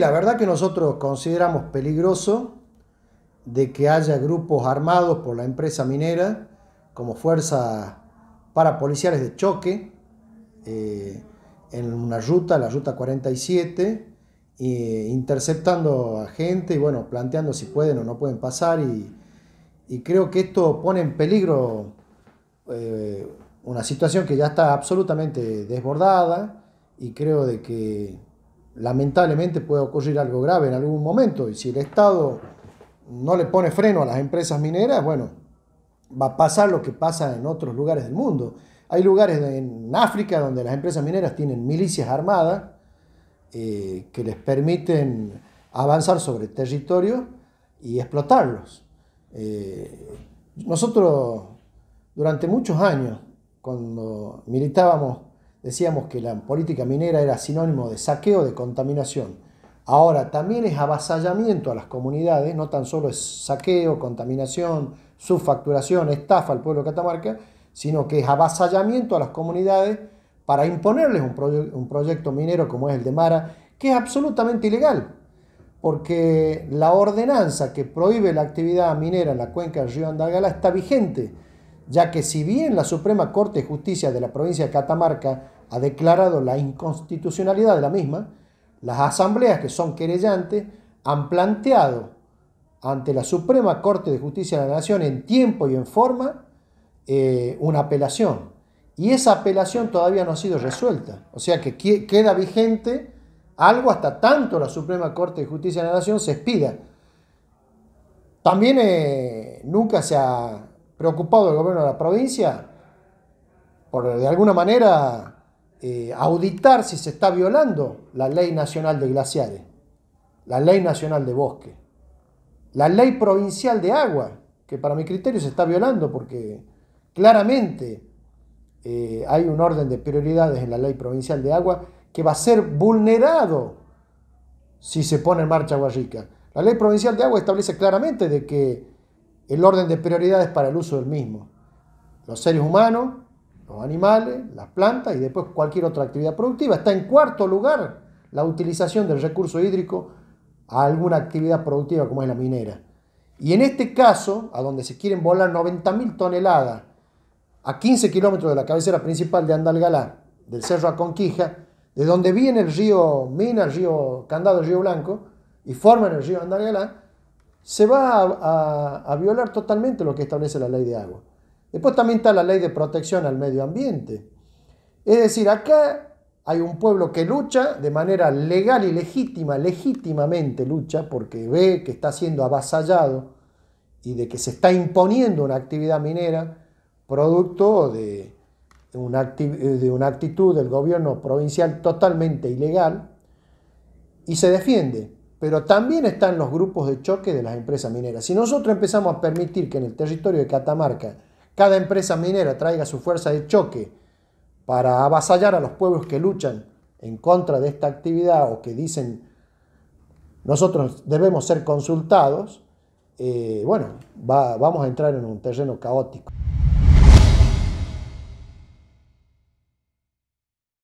La verdad que nosotros consideramos peligroso de que haya grupos armados por la empresa minera como fuerzas parapoliciales de choque eh, en una ruta, la ruta 47, eh, interceptando a gente y bueno, planteando si pueden o no pueden pasar y, creo que esto pone en peligro eh, una situación que ya está absolutamente desbordada y creo de que lamentablemente puede ocurrir algo grave en algún momento y si el Estado no le pone freno a las empresas mineras, bueno, va a pasar lo que pasa en otros lugares del mundo. Hay lugares en África donde las empresas mineras tienen milicias armadas eh, que les permiten avanzar sobre el territorio y explotarlos. Eh, nosotros durante muchos años, cuando militábamos Decíamos que la política minera era sinónimo de saqueo, de contaminación. Ahora también es avasallamiento a las comunidades, no tan solo es saqueo, contaminación, subfacturación, estafa al pueblo de Catamarca, sino que es avasallamiento a las comunidades para imponerles un, proyecto minero como es el de Mara, que es absolutamente ilegal, porque la ordenanza que prohíbe la actividad minera en la cuenca del río Andalgalá está vigente ya que si bien la Suprema Corte de Justicia de la provincia de Catamarca ha declarado la inconstitucionalidad de la misma, las asambleas que son querellantes han planteado ante la Suprema Corte de Justicia de la Nación en tiempo y en forma eh, una apelación. Y esa apelación todavía no ha sido resuelta. O sea que queda vigente algo hasta tanto la Suprema Corte de Justicia de la Nación se expida. También eh, nunca se ha preocupado el gobierno de la provincia por de alguna manera eh, auditar si se está violando la ley nacional de glaciares, la ley nacional de bosque, la ley provincial de agua, que para mi criterio se está violando porque claramente eh, hay un orden de prioridades en la ley provincial de agua que va a ser vulnerado si se pone en marcha rica La ley provincial de agua establece claramente de que el orden de prioridades para el uso del mismo. Los seres humanos, los animales, las plantas y después cualquier otra actividad productiva. Está en cuarto lugar la utilización del recurso hídrico a alguna actividad productiva como es la minera. Y en este caso, a donde se quieren volar 90.000 toneladas a 15 kilómetros de la cabecera principal de Andalgalá, del Cerro Aconquija, de donde viene el río Mina, el río Candado, el río Blanco, y forman el río Andalgalá, se va a, violar totalmente lo que establece la ley de agua. Después también está la ley de protección al medio ambiente. Es decir, acá hay un pueblo que lucha de manera legal y legítima, legítimamente lucha, porque ve que está siendo avasallado y de que se está imponiendo una actividad minera producto de una actitud del gobierno provincial totalmente ilegal, y se defiende pero también están los grupos de choque de las empresas mineras. Si nosotros empezamos a permitir que en el territorio de Catamarca cada empresa minera traiga su fuerza de choque para avasallar a los pueblos que luchan en contra de esta actividad o que dicen nosotros debemos ser consultados, eh, bueno, vamos a entrar en un terreno caótico.